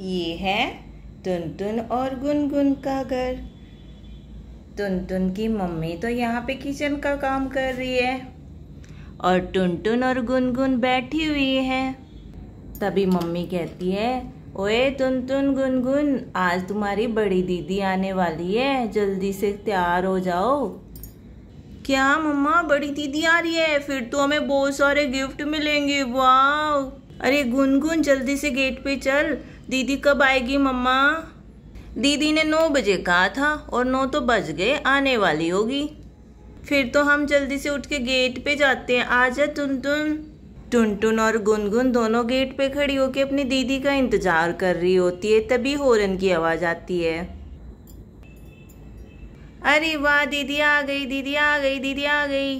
ये है टुन टुन और गुनगुन का घर टुन टुन की मम्मी तो यहाँ पे किचन का काम कर रही है और टुन टुन और गुनगुन बैठी हुई है तभी मम्मी कहती है ओए टुन टुन गुनगुन आज तुम्हारी बड़ी दीदी आने वाली है जल्दी से तैयार हो जाओ क्या मम्मा बड़ी दीदी आ रही है फिर तो हमें बहुत सारे गिफ्ट मिलेंगे वाह अरे गुनगुन जल्दी से गेट पे चल दीदी कब आएगी मम्मा दीदी ने नौ बजे कहा था और नौ तो बज गए आने वाली होगी फिर तो हम जल्दी से उठ के गेट पे जाते हैं आ जा टुन टुन और गुनगुन दोनों गेट पे खड़ी होकर अपनी दीदी का इंतज़ार कर रही होती है तभी होरन की आवाज़ आती है अरे वाह दीदी आ गई दीदी आ गई दीदी आ गई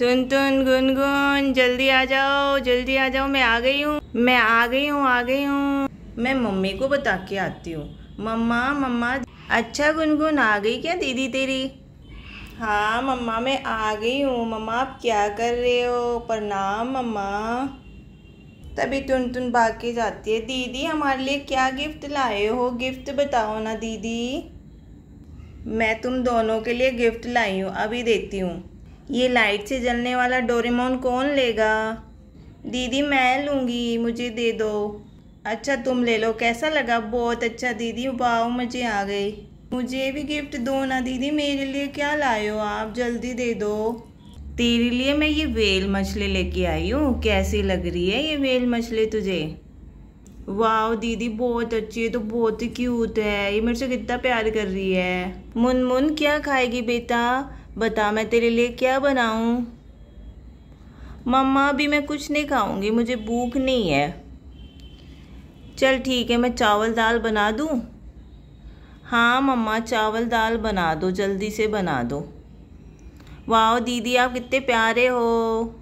तुन गुन गुनगुन जल्दी आ जाओ जल्दी आ जाओ मैं आ गई हूँ मैं आ गई हूँ आ गई हूँ मैं मम्मी को बता के आती हूँ मम्मा मम्मा अच्छा गुनगुन आ गई क्या दीदी तेरी हाँ मम्मा मैं आ गई हूँ मम्मा आप क्या कर रहे हो प्रणाम मम्मा तभी तुन तुन भाग के जाती है दीदी हमारे लिए क्या गिफ्ट लाए हो गिफ्ट बताओ ना दीदी मैं तुम दोनों के लिए गिफ्ट लाई हूँ अभी देती हूँ ये लाइट से जलने वाला डोरेमोन कौन लेगा दीदी मैं लूँगी मुझे दे दो अच्छा तुम ले लो कैसा लगा बहुत अच्छा दीदी वाह मुझे आ गई मुझे भी गिफ्ट दो ना दीदी मेरे लिए क्या लाए हो आप जल्दी दे दो तेरे लिए मैं ये वेल मछली लेके आई हूँ कैसी लग रही है ये वेल मछली तुझे वाह दीदी बहुत अच्छी है तो बहुत ही क्यूट है ये मेरे से कितना प्यार कर रही है मुनमुन क्या खाएगी बेटा बता मैं तेरे लिए क्या बनाऊं? मम्मा अभी मैं कुछ नहीं खाऊंगी मुझे भूख नहीं है चल ठीक है मैं चावल दाल बना दूं? हाँ मम्मा चावल दाल बना दो जल्दी से बना दो वाह दीदी आप कितने प्यारे हो